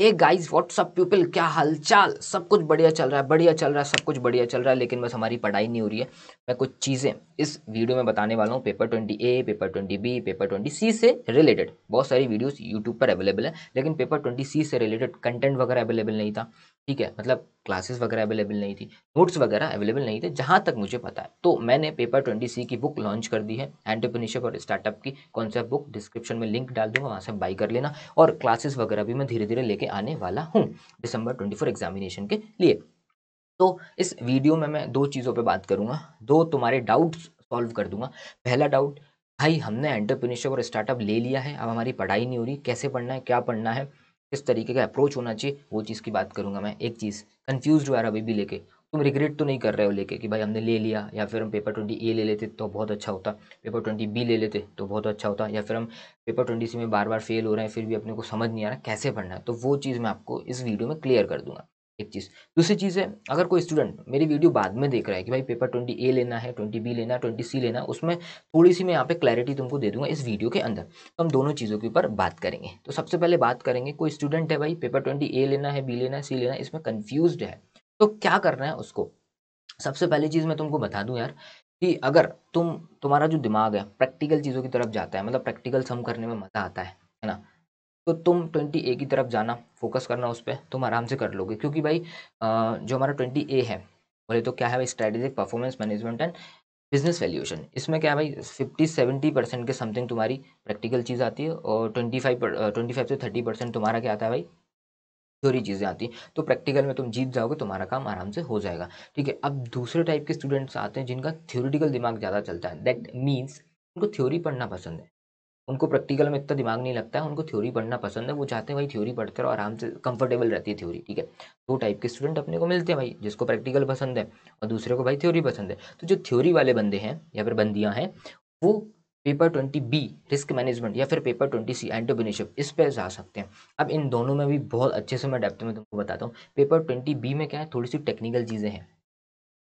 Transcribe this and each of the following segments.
ए guys what's up people क्या हालचाल सब कुछ बढ़िया चल रहा है बढ़िया चल रहा है सब कुछ बढ़िया चल रहा है लेकिन बस हमारी पढ़ाई नहीं हो रही है मैं कुछ चीज़ें इस वीडियो में बताने वाला हूँ paper twenty A paper twenty B paper twenty C से रिलेटेड बहुत सारी वीडियोज़ यूट्यूब पर अवेलेबल है लेकिन पेपर ट्वेंटी सी से रिलेटेड कंटेंट वगैरह अवेलेबल नहीं था ठीक है मतलब क्लासेस वगैरह अवेलेबल नहीं थी नोट्स वगैरह अवेलेबल नहीं थे जहाँ तक मुझे पता है तो मैंने पेपर ट्वेंटी सी की बुक लॉन्च कर दी है एंटरप्रीनरशिप और स्टार्टअप की कॉन्सेप्ट बुक डिस्क्रिप्शन में लिंक डाल दूंगा वहाँ से बाई कर लेना और क्लासेस वगैरह भी मैं धीरे धीरे लेके आने वाला हूँ दिसंबर ट्वेंटी एग्जामिनेशन के लिए तो इस वीडियो में मैं दो चीज़ों पर बात करूँगा दो तुम्हारे डाउट्स सॉल्व कर दूंगा पहला डाउट भाई हमने एंटरप्रीनरशिप और स्टार्टअप ले लिया है अब हमारी पढ़ाई नहीं हो रही कैसे पढ़ना है क्या पढ़ना है किस तरीके का अप्रोच होना चाहिए वो चीज़ की बात करूँगा मैं एक चीज़ कन्फ्यूज हुआ अभी भी लेके तुम रिग्रेट तो नहीं कर रहे हो लेके कि भाई हमने ले लिया या फिर हम पेपर ट्वेंटी ए ले लेते तो बहुत अच्छा होता पेपर ट्वेंटी बी ले लेते तो बहुत अच्छा होता या फिर हम पेपर ट्वेंटी सी में बार बार फेल हो रहे हैं फिर भी अपने को समझ नहीं आ रहा कैसे पढ़ना है तो वो चीज़ मैं आपको इस वीडियो में क्लियर कर दूंगा एक चीज़ दूसरी चीज़ है अगर कोई स्टूडेंट मेरी वीडियो बाद में देख रहा है कि भाई पेपर ट्वेंटी ए लेना है ट्वेंटी बी लेना है ट्वेंटी सी लेना है उसमें थोड़ी सी मैं यहाँ पे क्लैरिटी तुमको दे दूंगा इस वीडियो के अंदर तो हम दोनों चीज़ों के ऊपर बात करेंगे तो सबसे पहले बात करेंगे कोई स्टूडेंट है भाई पेपर ट्वेंटी ए लेना है बी लेना है सी लेना है इसमें कन्फ्यूज है तो क्या करना है उसको सबसे पहली चीज़ मैं तुमको बता दूँ यार कि अगर तुम तुम्हारा जो दिमाग है प्रैक्टिकल चीज़ों की तरफ जाता है मतलब प्रैक्टिकल सम करने में मज़ा आता है है ना तो तुम ट्वेंटी ए की तरफ जाना फोकस करना उस पर तुम आराम से कर लोगे क्योंकि भाई जो हमारा ट्वेंटी ए है बोले तो क्या है भाई strategic performance management and business valuation इसमें क्या है भाई फिफ्टी सेवेंटी परसेंट के समथिंग तुम्हारी प्रैक्टिकल चीज़ आती है और ट्वेंटी फाइव ट्वेंटी फाइव से थर्टी परसेंट तुम्हारा क्या आता है भाई थ्योरी चीज़ें आती हैं तो प्रैक्टिकल में तुम जीत जाओगे तुम्हारा काम आराम से हो जाएगा ठीक है अब दूसरे टाइप के स्टूडेंट्स आते हैं जिनका थ्योरिटिकल दिमाग ज़्यादा चलता है दैट मीन्स उनको थ्योरी पढ़ना पसंद है उनको प्रैक्टिकल में इतना दिमाग नहीं लगता है उनको थ्योरी पढ़ना पसंद है वो चाहते हैं भाई थ्योरी पढ़ते रहो आराम से कंफर्टेबल रहती है थ्योरी ठीक है दो टाइप के स्टूडेंट अपने को मिलते हैं भाई जिसको प्रैक्टिकल पसंद है और दूसरे को भाई थ्योरी पसंद है तो जो थ्योरी वाले बंदे हैं या फिर बंदियाँ हैं वो paper twenty B risk management या फिर पेपर ट्वेंटी सी एंटरप्रीनरशिप इस पर जा सकते हैं अब इन दोनों में भी बहुत अच्छे से मैं डेप्थ में तुमको बताता हूँ पेपर ट्वेंटी बी में क्या है थोड़ी सी टेक्निकल चीज़ें हैं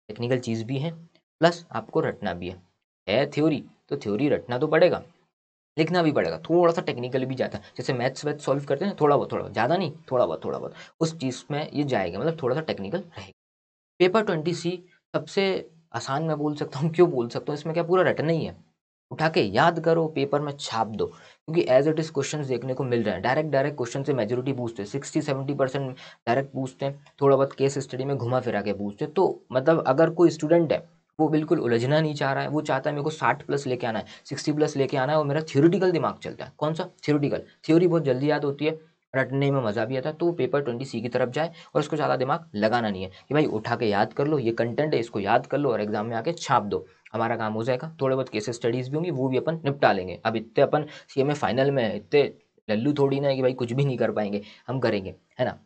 टेक्निकल चीज़ भी हैं प्लस आपको रटना भी है थ्योरी तो थ्योरी रटना तो पड़ेगा लिखना भी पड़ेगा थोड़ा सा टेक्निकली भी जाता है जैसे मैथ्स वैथ सॉल्व करते हैं थोड़ा बहुत थोड़ा बहुत ज़्यादा नहीं थोड़ा बहुत थोड़ा बहुत उस चीज़ में ये जाएगा मतलब थोड़ा सा टेक्निकल रहेगा पेपर ट्वेंटी सी सबसे आसान मैं बोल सकता हूँ क्यों बोल सकता हूँ इसमें क्या पूरा रटन नहीं है उठा के याद करो पेपर में छाप दो क्योंकि एज इट इज़ क्वेश्चन देखने को मिल रहे हैं डायरेक्ट डायरेक्ट क्वेश्चन से मेजोरिटी पूछते हैं सिक्सटी सेवेंटी परसेंट डायरेक्ट पूछते हैं थोड़ा बहुत केस स्टडी में घुमा फिरा के पूछते हैं तो मतलब अगर कोई स्टूडेंट है वो बिल्कुल उलझना नहीं चाह रहा है वो चाहता है मेरे को साठ प्लस लेके आना है सिक्सटी प्लस लेके आना है और मेरा थियोरिटिकल दिमाग चलता है कौन सा थियोरिटिकल थ्योरी बहुत जल्दी याद होती है रटने में मज़ा भी आता है तो पेपर ट्वेंटी सी की तरफ जाए और उसको ज़्यादा दिमाग लगाना नहीं है कि भाई उठा के याद कर लो ये कंटेंट है इसको याद कर लो और एग्जाम में आके छाप दो हमारा काम हो जाएगा थोड़े बहुत केसेस स्टडीज़ भी होंगी वो भी अपन निपटा लेंगे अब इतने अपन सी एम फाइनल में इतने लल्लू थोड़ी ना है कि भाई कुछ भी नहीं कर पाएंगे हम करेंगे है ना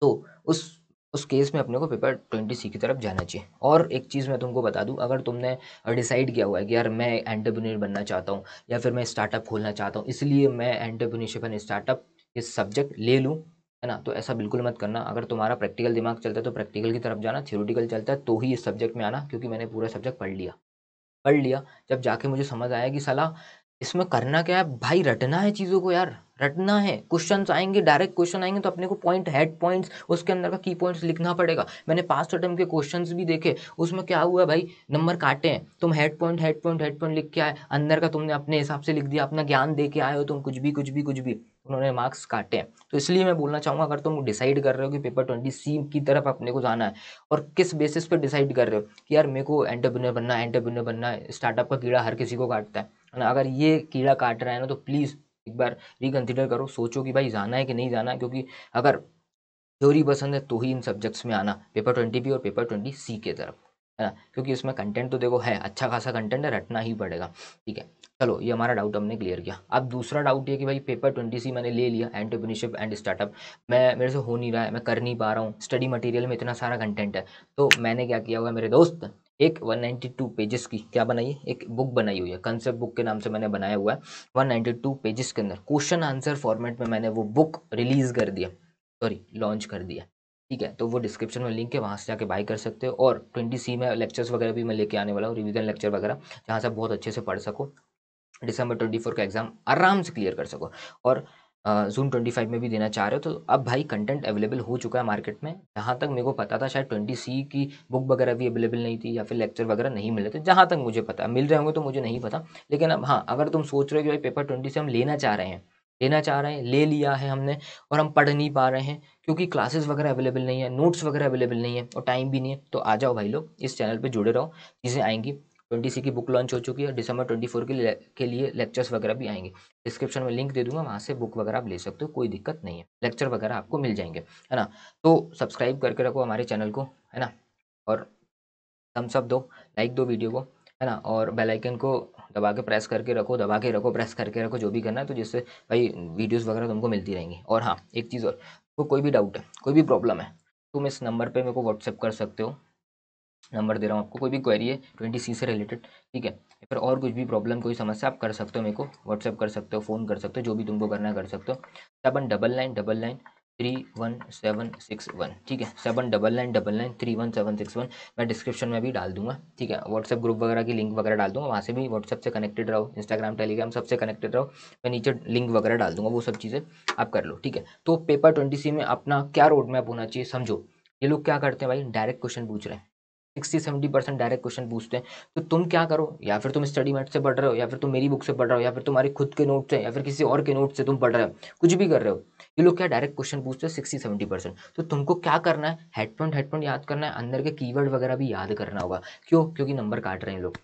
तो उस उस केस में अपने को पेपर ट्वेंटी सी की तरफ जाना चाहिए और एक चीज़ मैं तुमको बता दूं अगर तुमने डिसाइड किया हुआ है कि यार मैं एंटरप्रेन्योर बनना चाहता हूं या फिर मैं स्टार्टअप खोलना चाहता हूं इसलिए मैं एंटरप्रेन्योरशिप एंड स्टार्टअप ये सब्जेक्ट ले लूँ है ना तो ऐसा बिल्कुल मत करना अगर तुम्हारा प्रैक्टिकल दिमाग चलता है तो प्रैक्टिकल की तरफ जाना थियोरिटिकल चलता है तो ही इस सब्जेक्ट में आना क्योंकि मैंने पूरा सब्जेक्ट पढ़ लिया पढ़ लिया जब जाके मुझे समझ आया कि सलाह इसमें करना क्या है भाई रटना है चीज़ों को यार रटना है क्वेश्चन आएंगे डायरेक्ट क्वेश्चन आएंगे तो अपने को पॉइंट हेड पॉइंट्स उसके अंदर का की पॉइंट्स लिखना पड़ेगा मैंने पास्ट अटम के क्वेश्चन भी देखे उसमें क्या हुआ भाई नंबर काटे हैं तुम head point head point head point लिख के आए अंदर का तुमने अपने हिसाब से लिख दिया अपना ज्ञान दे के आए हो तुम कुछ भी कुछ भी कुछ भी उन्होंने मार्क्स काटे हैं तो इसलिए मैं बोलना चाहूँगा अगर तुम डिसाइड कर रहे हो कि पेपर ट्वेंटी सी की तरफ अपने को जाना है और किस बेसिस पर डिसाइड कर रहे हो कि यार मेरे को एंटरप्रेन्योर बनना है एंटरप्रीनर बनना है स्टार्टअप का कीड़ा हर किसी को काटता है अगर ये कीड़ा काट रहा है ना तो प्लीज़ एक बार रिकन्सिडर करो सोचो कि भाई जाना है कि नहीं जाना है क्योंकि अगर थ्योरी पसंद है तो ही इन सब्जेक्ट्स में आना पेपर ट्वेंटी बी और पेपर ट्वेंटी सी के तरफ है ना क्योंकि इसमें कंटेंट तो देखो है अच्छा खासा कंटेंट है रटना ही पड़ेगा ठीक है चलो ये हमारा डाउट हमने क्लियर किया अब दूसरा डाउट ये कि भाई पेपर ट्वेंटी सी मैंने ले लिया एंटरप्रीनरशिप एंड स्टार्टअप मैं मेरे से हो नहीं रहा है मैं कर नहीं पा रहा हूँ स्टडी मटेरियल में इतना सारा कंटेंट है तो मैंने क्या किया होगा मेरे दोस्त एक 192 पेजेस की क्या बनाई है एक बुक बनाई हुई है कंसेप्ट बुक के नाम से मैंने बनाया हुआ है 192 पेजेस के अंदर क्वेश्चन आंसर फॉर्मेट में मैंने वो बुक रिलीज़ कर दिया सॉरी लॉन्च कर दिया ठीक है तो वो डिस्क्रिप्शन में लिंक है वहाँ से जाके बाई कर सकते हो और ट्वेंटी सी में लेक्चर्स वगैरह भी मैं लेके आने वाला हूँ रिविजन लेक्चर वगैरह जहाँ से बहुत अच्छे से पढ़ सको डिसंबर ट्वेंटी फोर का एग्जाम आराम से क्लियर कर सको और जूम ट्वेंटी फाइव में भी देना चाह रहे हो तो अब भाई कंटेंट अवेलेबल हो चुका है मार्केट में जहाँ तक मेरे को पता था शायद ट्वेंटी सी की बुक वगैरह भी अवेलेबल नहीं थी या फिर लेक्चर वगैरह नहीं मिले थे जहाँ तक मुझे पता मिल रहे होंगे तो मुझे नहीं पता लेकिन अब हाँ अगर तुम सोच रहे हो कि भाई पेपर ट्वेंटी से हम लेना चाह रहे हैं लेना चाह रहे हैं ले लिया है हमने और हम पढ़ नहीं पा रहे हैं क्योंकि क्लासेस वगैरह अवेलेबल नहीं है नोट्स वगैरह अवेलेबल नहीं है और टाइम भी नहीं है तो आ जाओ भाई लोग इस चैनल पर जुड़े रहो चीज़ें आएंगी ट्वेंटी सी की बुक लॉन्च हो चुकी है दिसंबर ट्वेंटी फोर के लिए के लिए लेक्चर्स वगैरह भी आएंगे डिस्क्रिप्शन में लिंक दे दूंगा वहाँ से बुक वगैरह आप ले सकते हो कोई दिक्कत नहीं है लेक्चर वगैरह आपको मिल जाएंगे है ना तो सब्सक्राइब करके रखो हमारे चैनल को है ना और थम्सअप दो लाइक दो वीडियो को है ना और बेल आइकन को दबा के प्रेस करके रखो दबा के रखो प्रेस करके रखो जो भी करना है तो जिससे भाई वीडियोस वगैरह तुमको मिलती रहेंगी और हाँ एक चीज़ और तो कोई भी डाउट है कोई भी प्रॉब्लम है तुम इस नंबर पे मेरे को व्हाट्सअप कर सकते हो नंबर दे रहा हूँ आपको कोई भी क्वेरी है ट्वेंटी सी से रिलेटेड ठीक है फिर और कुछ भी प्रॉब्लम कोई समस्या आप कर सकते हो मेरे को व्हाट्सअप कर सकते हो फ़ोन कर सकते हो जो भी तुमको करना कर सकते हो seven double nine double nine three one seven six one ठीक है seven double nine double nine three one seven six one मैं डिस्क्रिप्शन में भी डाल दूंगा ठीक है व्हाट्सअप ग्रुप वगैरह की लिंक वगैरह डाल दूंगा वहाँ से भी व्हाट्सअप से कनेक्टेड रहो इंस्टाग्राम टेलीग्राम सबसे कनेक्टेड रहो मैं नीचे लिंक वगैरह डाल दूंगा वो सब चीज़ें आप कर लो ठीक है तो पेपर ट्वेंटी सी में अपना क्या रोड मैप होना चाहिए समझो ये लोग क्या करते हैं भाई डायरेक्ट क्वेश्चन पूछ रहे हैं sixty seventy percent direct question पूछते हैं तो तुम क्या करो या फिर तुम स्टडी मैट से पढ़ रहे हो या फिर तुम मेरी बुक से पढ़ रहे हो या फिर तुम्हारे खुद के नोट से या फिर किसी और के नोट से तुम पढ़ रहे हो कुछ भी कर रहे हो ये लोग क्या डायरेक्ट क्वेश्चन पूछते हैं सिक्सटी सेवेंटी परसेंट तो तुमको क्या करना है हेड पॉइंट याद करना है अंदर के कीवर्ड वगैरह भी याद करना होगा क्यों क्योंकि नंबर काट रहे हैं लोग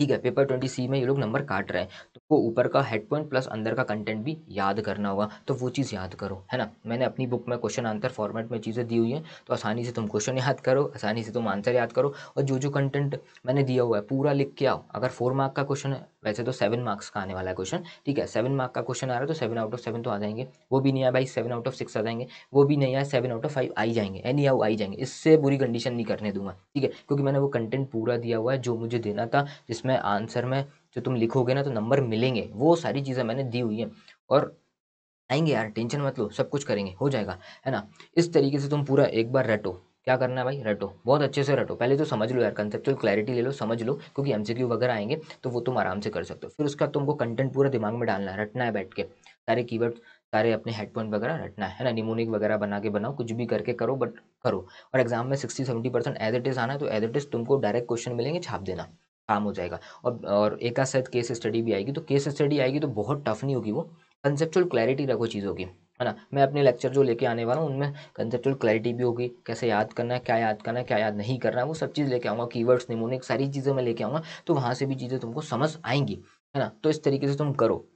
ठीक है पेपर ट्वेंटी सी में ये लोग नंबर काट रहे हैं तो वो ऊपर का हेड पॉइंट प्लस अंदर का कंटेंट भी याद करना होगा तो वो चीज़ याद करो है ना मैंने अपनी बुक में क्वेश्चन आंसर फॉर्मेट में चीज़ें दी हुई हैं तो आसानी से तुम क्वेश्चन याद करो आसानी से तुम आंसर याद करो और जो जो कंटेंट मैंने दिया हुआ है पूरा लिख के आओ अगर फोर मार्क का क्वेश्चन है वैसे तो सेवन मार्क्स का आने वाला है क्वेश्चन ठीक है सेवन मार्क का क्वेश्चन आ रहा है तो सेवन आउट ऑफ सेवन तो आ जाएंगे वो भी नहीं आया भाई सेवन आउट ऑफ सिक्स आ जाएंगे वो भी नहीं आया सेवन आउट ऑफ फाइव आई जाएंगे एनी हाउ आई जाएंगे इससे बुरी कंडीशन नहीं करने दूंगा ठीक है क्योंकि मैंने वो कंटेंट पूरा दिया हुआ है जो मुझे देना था जिसमें आंसर में जो तुम लिखोगे ना तो नंबर मिलेंगे वो सारी चीज़ें मैंने दी हुई हैं और आएंगे यार टेंशन मत लो सब कुछ करेंगे हो जाएगा है ना इस तरीके से तुम पूरा एक बार रटो क्या करना है भाई रटो बहुत अच्छे से रटो पहले तो समझ लो यार कंसेप्चुअल क्लैरिटी ले लो समझ लो क्योंकि एमसीक्यू वगैरह आएंगे तो वो तुम आराम से कर सकते हो फिर उसका तुमको कंटेंट पूरा दिमाग में डालना है रटना है बैठ के सारे कीवर्ड सारे अपने हेडपॉइंट वगैरह रटना है ना निमोनिक वगैरह बना के बनाओ कुछ भी करके करो बट करो और एग्जाम में sixty seventy percent as it is आना है तो एज इट इज तुमको डायरेक्ट क्वेश्चन मिलेंगे छाप देना काम हो जाएगा और और एक आध केस स्टडी भी आएगी तो केस स्टडी आएगी तो बहुत टफ नहीं होगी वो कंसेप्चुअल क्लैरिटी रखो चीज़ों की है ना मैं अपने लेक्चर जो लेके आने वाला हूँ उनमें कंसेप्चुअल क्लैरिटी भी होगी कैसे याद करना है क्या याद करना है क्या याद नहीं करना है वो सब चीज़ लेके आऊँगा कीवर्ड्स निमोनिक सारी चीज़ें मैं लेके आऊँगा तो वहाँ से भी चीज़ें तुमको समझ आएंगी है ना तो इस तरीके से तुम करो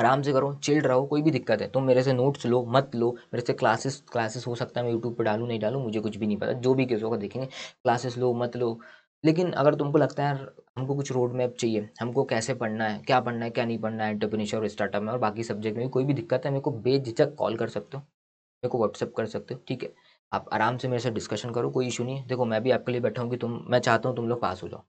आराम से करो चिल्ड रहो कोई भी दिक्कत है तुम मेरे से नोट्स लो मत लो मेरे से क्लासेस क्लासेस हो सकता है मैं यूट्यूब पर डालूँ नहीं डालूँ मुझे कुछ भी नहीं पता जो भी किसी को देखेंगे क्लासेस लो मत लो लेकिन अगर तुमको लगता है यार हमको कुछ रोड मैप चाहिए हमको कैसे पढ़ना है क्या पढ़ना है क्या नहीं पढ़ना है एंटरप्रेन्योरशिप और स्टार्टअप में और बाकी सब्जेक्ट में कोई भी दिक्कत है मेरे को बेझिझक कॉल कर सकते हो मेरे को व्हाट्सअप कर सकते हो ठीक है आप आराम से मेरे से डिस्कशन करो कोई इशू नहीं है देखो मैं भी आपके लिए बैठा हूँ कि तुम मैं चाहता हूँ तुम लोग पास हो जाओ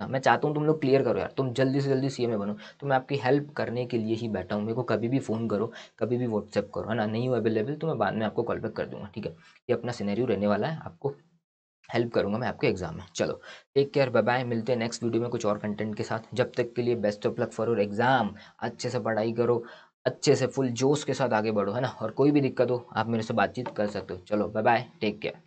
ना हाँ, मैं चाहता हूँ तुम लोग क्लियर करो यार तुम जल्दी से जल्दी सी ए बनो तो मैं आपकी हेल्प करने के लिए ही बैठा हूँ मेरे को कभी भी फ़ोन करो कभी भी व्हाट्सअप करो है ना नहीं हो अवेलेबल तो मैं बाद में आपको कॉल बैक कर दूँगा ठीक है ये अपना सिनेरियो रहने वाला है आपको हेल्प करूंगा मैं आपके एग्जाम में चलो टेक केयर बाय बाय मिलते हैं नेक्स्ट वीडियो में कुछ और कंटेंट के साथ जब तक के लिए best of luck for your exam अच्छे से पढ़ाई करो अच्छे से फुल जोश के साथ आगे बढ़ो है ना और कोई भी दिक्कत हो आप मेरे से बातचीत कर सकते हो चलो बाय बाय टेक केयर